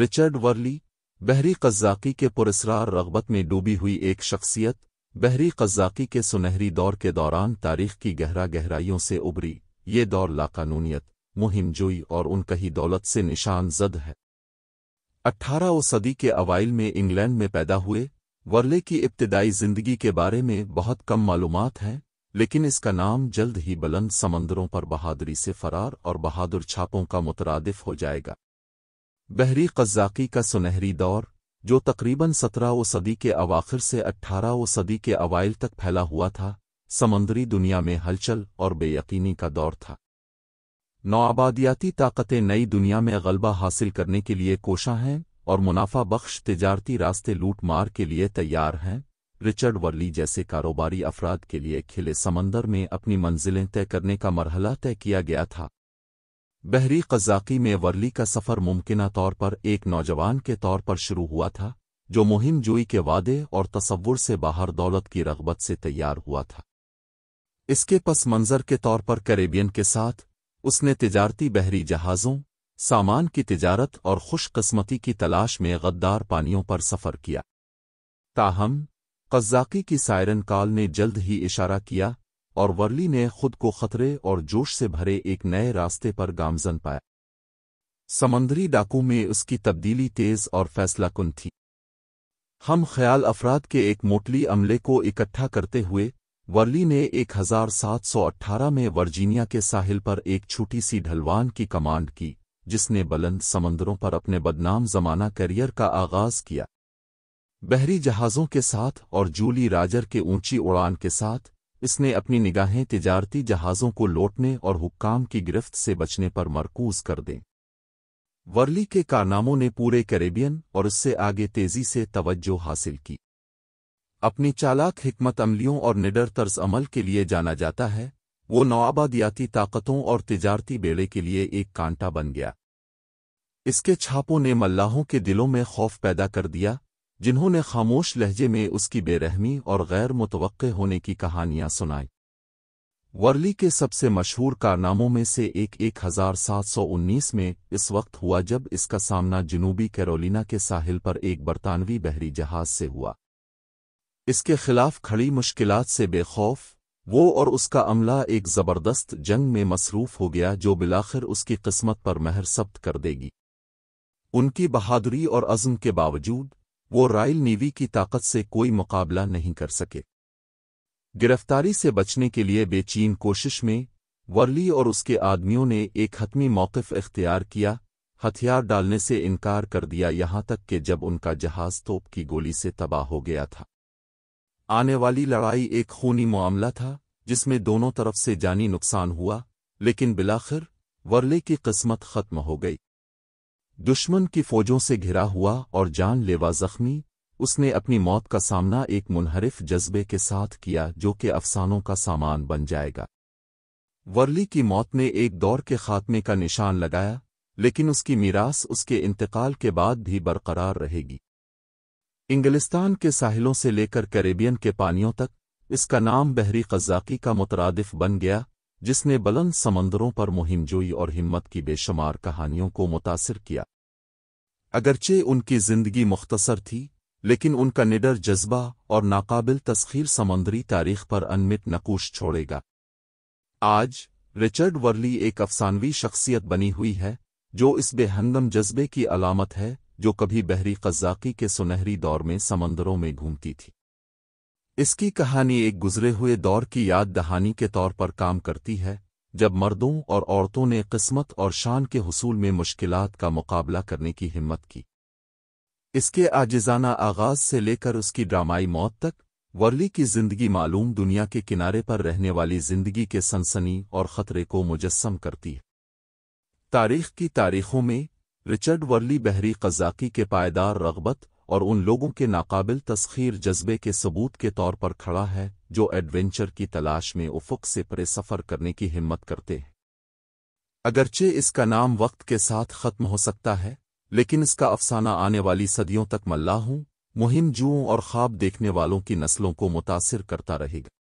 Richard Worli बहरी कज्जाकी के पुरस्ार रगबत में डूबी हुई एक शख्सियत बहरी कज़ाकी के सुनहरी दौर के दौरान तारीख की गहरा गहराइयों से उबरी ये दौर लाकानूनीत मुहिमजोई और उनकही दौलत से निशान जद है अट्ठारह सदी के अवाइल में इंग्लैंड में पैदा हुए वर्ले की इब्तदाई जिंदगी के बारे में बहुत कम मालूम हैं लेकिन इसका नाम जल्द ही बुलंद समंदरों पर बहादुरी से फरार और बहादुर छापों का मुतरदफ हो जाएगा बहरी कज़ाकी का सुनहरी दौर जो तकरीबन सत्रहवीं सदी के अवाखिर से अट्ठारहवीं सदी के अवाइल तक फैला हुआ था समंदरी दुनिया में हलचल और बेयकीनी का दौर था नौआबादियाती ताकतें नई दुनिया में गलबा हासिल करने के लिए कोशा हैं और मुनाफा बख्श तजारती रास्ते लूटमार के लिए तैयार हैं रिचर्ड वर्ली जैसे कारोबारी अफराद के लिए खिले समंदर में अपनी मंजिलें तय करने का मरहला तय किया गया था बहरी कजाकी में वर्ली का सफ़र मुमकिन तौर पर एक नौजवान के तौर पर शुरू हुआ था जो मुहिम जोई के वादे और तस्वुर से बाहर दौलत की रगबत से तैयार हुआ था इसके पस मंज़र के तौर पर करेबियन के साथ उसने तजारती बहरी जहाज़ों सामान की तिजारत और खुशकस्मती की तलाश में गद्दार पानियों पर सफ़र किया ताहम कज़ाकी की सायरन काल ने जल्द ही इशारा किया और वर्ली ने खुद को खतरे और जोश से भरे एक नए रास्ते पर गामजन पाया समंदरी डाकू में उसकी तब्दीली तेज और फैसलाकुन थी हम ख्याल अफराद के एक मोटली अमले को इकट्ठा करते हुए वर्ली ने 1718 में वर्जीनिया के साहिल पर एक छोटी सी ढलवान की कमांड की जिसने बुलंद समंदरों पर अपने बदनाम जमाना करियर का आगाज किया बहरी जहाज़ों के साथ और जूली राजर के ऊंची उड़ान के साथ इसने अपनी निगाहें तिजारती जहाज़ों को लौटने और हुक्काम की गिरफ्त से बचने पर मरकूज कर दें वर्ली के कारनामों ने पूरे करेबियन और उससे आगे तेजी से तवज्जो हासिल की अपनी चालाक हिकमत अमलियों और निडर तर्ज अमल के लिए जाना जाता है वो नवाबादियाती ताकतों और तिजारती बेड़े के लिए एक कांटा बन गया इसके छापों ने मल्लाहों के दिलों में खौफ पैदा कर दिया जिन्होंने खामोश लहजे में उसकी बेरहमी और गैर मुतव होने की कहानियां सुनाई वर्ली के सबसे मशहूर कारनामों में से एक एक हजार सात सौ उन्नीस में इस वक्त हुआ जब इसका सामना जनूबी कैरोलिना के साहिल पर एक बरतानवी बहरी जहाज से हुआ इसके खिलाफ खड़ी मुश्किलात से बेखौफ वो और उसका अमला एक ज़बरदस्त जंग में मसरूफ हो गया जो बिलाखिर उसकी किस्मत पर महर सब्त कर देगी उनकी बहादुरी और अज़म के बावजूद वो रॉयल नेवी की ताकत से कोई मुकाबला नहीं कर सके गिरफ्तारी से बचने के लिए बेचीन कोशिश में वर्ली और उसके आदमियों ने एक हतमी मौकफ इख्तियार किया हथियार डालने से इनकार कर दिया यहां तक कि जब उनका जहाज तोप की गोली से तबाह हो गया था आने वाली लड़ाई एक खूनी मामला था जिसमें दोनों तरफ से जानी नुकसान हुआ लेकिन बिलाखिर वर्ले की किस्मत खत्म हो गई दुश्मन की फौजों से घिरा हुआ और जानलेवा जख्मी उसने अपनी मौत का सामना एक मुनहरिफ जज्बे के साथ किया जो कि अफसानों का सामान बन जाएगा वर्ली की मौत ने एक दौर के खात्मे का निशान लगाया लेकिन उसकी मीरास उसके इंतकाल के बाद भी बरकरार रहेगी इंग्लिस्तान के साहिलों से लेकर कैरेबियन के पानियों तक इसका नाम बहरी कज़ाकी का मुतरदफ बन गया जिसने बुलंद समंदरों पर मुहिमजोई और हिम्मत की बेशुमार कहानियों को मुतासर किया अगरचे उनकी जिंदगी मुख्तसर थी लेकिन उनका निडर जज्बा और नाकाबिल तस्खीर समंदरी तारीख पर अनमित नकूश छोड़ेगा आज रिचर्ड वर्ली एक अफसानवी शख्सियत बनी हुई है जो इस बेहंगम जज्बे की अलामत है जो कभी बहरी कज़ाकी के सुनहरी दौर में समंदरों में घूमती थी इसकी कहानी एक गुजरे हुए दौर की याद दहानी के तौर पर काम करती है जब मर्दों और औरतों ने किस्मत और शान के हसूल में मुश्किलात का मुकाबला करने की हिम्मत की इसके आजिजाना आगाज से लेकर उसकी ड्रामाई मौत तक वर्ली की जिंदगी मालूम दुनिया के किनारे पर रहने वाली जिंदगी के सनसनी और ख़तरे को मुजस्म करती है तारीख की तारीखों में रिचर्ड वर्ली बहरी कजाकी के पायदार रगबत और उन लोगों के नाकाबिल तस्खीर जज्बे के सबूत के तौर पर खड़ा है जो एडवेंचर की तलाश में उफुक से परे सफ़र करने की हिम्मत करते हैं अगरचे इसका नाम वक्त के साथ ख़त्म हो सकता है लेकिन इसका अफसाना आने वाली सदियों तक मल्लाहों मुहिम जुओं और ख्वाब देखने वालों की नस्लों को मुतासर करता रहेगा